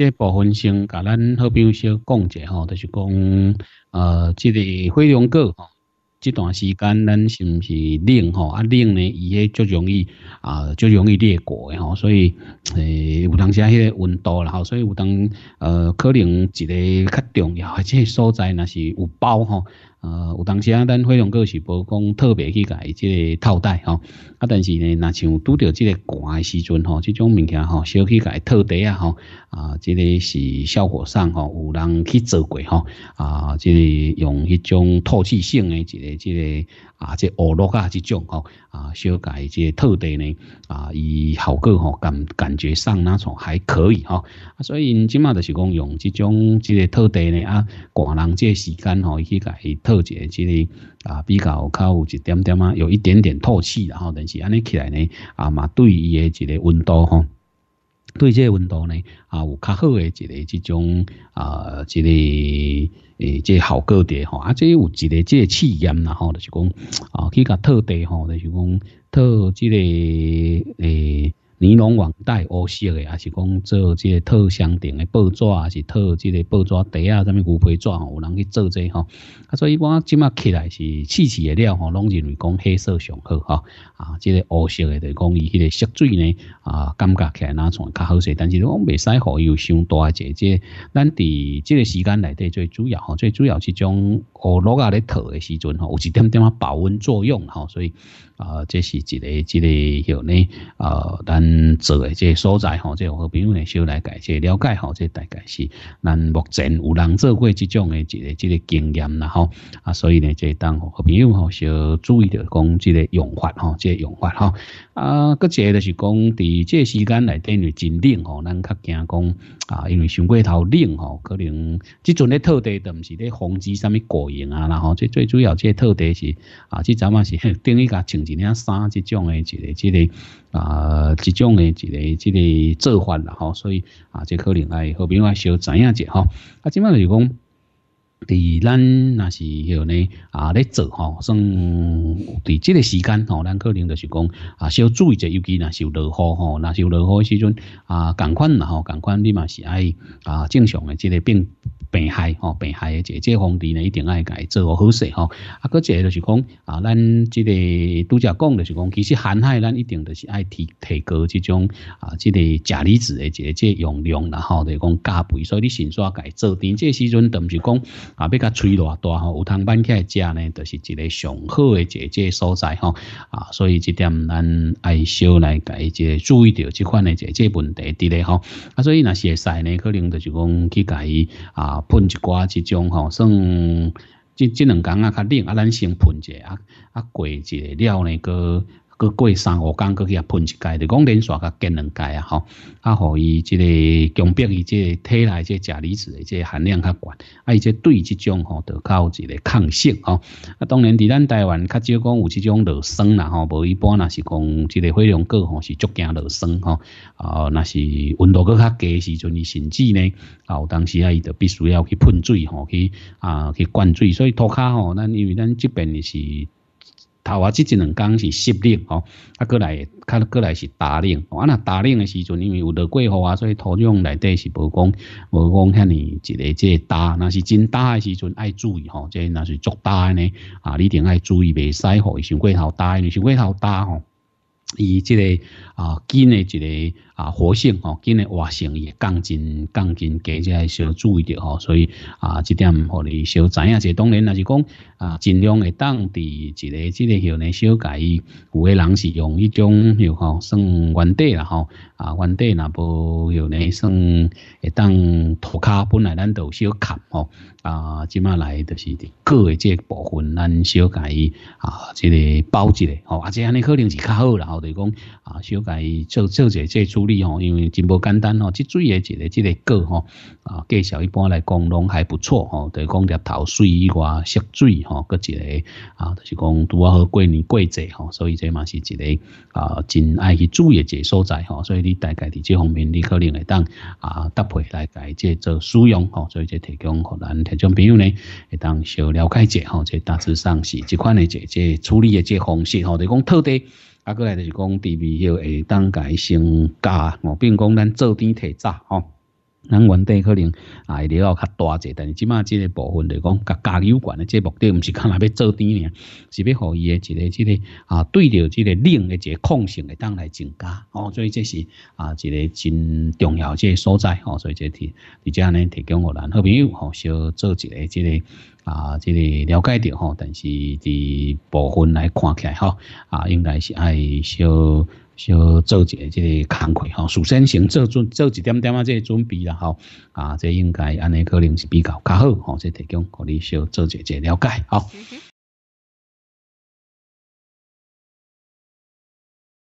这部分先甲咱好友先讲者吼，就是讲呃，这个火龙果吼，这段时间咱是毋是冷吼？啊冷呢，伊迄就容易啊，就容易裂果的吼。所以诶，有当时啊，迄个温度啦吼，所以有当呃，可能一个较重要，或者所在那是有包吼。呃，有当时啊，咱惠龙阁是无讲特别去改即个套袋吼，啊，但是呢，若像拄着即个寒诶时阵吼，即种物件吼，小去改套袋啊吼，啊，即个是效果上吼，有人去做过吼，啊，即个用一种透气性诶一个即个啊，即欧罗啊即种吼，啊，小改即个套袋呢，啊，伊效果吼感感觉上那种还可以吼，啊，所以今麦就是讲用即种即个套袋呢啊，寒人即个时间吼去改。特气的，这里啊比较较有一点点啊，有一点点透气然后但是安尼起来呢啊嘛，对于的这个温度吼，对这个温度呢啊有较好的一个这种啊，这里诶这效果的吼，啊，这有一个这气焰啦吼，就是讲啊去较特地吼，就是讲特这个诶。尼龙网带乌色的，还是讲做即个套箱顶的报纸，还是套即个报纸底啊，啥物牛皮纸，有人去做这吼。啊，所以我即啊起来是试试的料吼，拢认为讲黑色上好哈。啊，即个乌色的，等讲伊迄个色水呢啊，感觉起来哪从较好些。但是我未使好又上多啊，姐姐。咱伫即个时间内底最主要，吼，最主要是讲乌罗啊咧套的时阵吼，有一点点啊保温作用吼。所以啊，这是一个，一个有呢啊，咱。嗯，做诶即个所在吼，即个好朋友呢，小来解即了解吼，即大概是咱目前有人做过即种诶一个即个经验啦吼。啊，所以呢，即当好朋友吼，小注意着讲即个用法吼，即个用法哈。啊，搁一个就是讲伫即个时间内，因为真冷吼，咱较惊讲啊，因为上过头冷吼，可能即阵咧特地，都毋是防止啥物过严啊，然后最最主要即个地是啊，即阵啊是 等于甲穿一件衫即种诶一个即个啊即。种诶，一个即个做法啦吼，所以啊，即可能爱好平话小知影者吼。啊，即卖就是讲，伫咱那是叫呢啊咧做吼，算伫即个时间吼，咱可能就是讲啊，小注意者，尤其那是落雨吼，那是落雨时阵啊，同款啦吼，同款你嘛是爱啊正常诶即个变。病害吼，病害诶，即即皇帝呢一定爱家做好势吼。啊，搁一个就是讲啊，咱即个拄则讲就是讲，其实寒海咱一定就是爱提提高即种啊，即个钾离子诶，即即用量然后就讲加倍。所以你先抓家做点，即时阵等于讲啊，要甲吹热大吼，有通板起来食呢，就是一个上好诶，即即所在吼啊。所以即点咱爱少来家即注意着即款诶，即即问题伫咧吼。啊，所以那些菜呢，可能就是讲去家啊。喷一寡即种吼，算即即两天啊较冷啊，咱先喷一下，啊过一下了呢个。过过三五工，过去啊喷一解，就讲连续较建两解啊！吼，啊，互伊即个强迫伊即个体内即个钾离子的即个含量较悬，啊，伊即对即种吼，较有一个抗性吼。啊，当然，伫咱台湾较少讲有即种落霜啦，吼，无一般那是讲即个火龙果吼，是足惊落霜吼，啊，那是温度搁较低时阵，伊甚至呢，啊，有当时啊，伊就必须要去喷水吼，去啊，去灌水，所以涂骹吼，咱因为咱这边是。头啊，即一两公是湿领吼，啊过来，较过来是打领。啊，那打冷的时阵，因为有落过雨啊，所以土壤内底是无讲无讲遐尼一个即打。那是真打的时阵爱注意吼，即那是作打呢啊，你一定爱注意袂吼，伊是过头打呢，是过头打吼。伊即个啊，金的一个啊，活性吼，金的活性也降真降低，大会需要注意着吼。所以啊，即点互你小知影，者，当然也是讲啊，尽量会当伫一个即个叫呢，小改。有诶人是用一种叫吼，算原底啦吼，啊，原底那部叫呢，算会当涂骹本来咱都小砍吼，啊，即满来得是个的这部分，咱小改啊，这个包一个吼，啊，这尼可能是较好，然后就讲啊，小改做做些这处理吼，因为真不简单吼，这水也这个这个个吼，啊，介绍一般来讲拢还不错吼，就讲叶头水以外，涉水吼，搁一个啊，就是讲啊好过年过节吼，所以这嘛是一个啊，真爱去注意这所在吼，所以你大概伫这方面，你可能会当啊搭配来改这做使用吼，所以这提供可能提供，朋友呢会当少量。了解一下吼，这大致上是这款的这这处理的这方式吼，就讲特地，啊，过来就是讲地面要会当改善加吼，比如讲咱做点提早吼。咱原地可能啊，会了较大者，但是即马即个部分来讲，甲家有关诶，即目的唔是干那要做甜尔，是欲互伊诶一个即个啊，对着即个冷诶一个抗性会当来增加哦，所以这是啊一个真重要即个所在哦，所以即提而且呢提供互咱好朋友哦，小做一个即个啊，即个了解着吼，但是伫部分来看起来吼啊，应该是爱小。小做一个这个工课吼，首先先做准做一点点啊，这个准备然后啊，这应该安尼可能是比较较好吼，这提供互你小做一个了解好。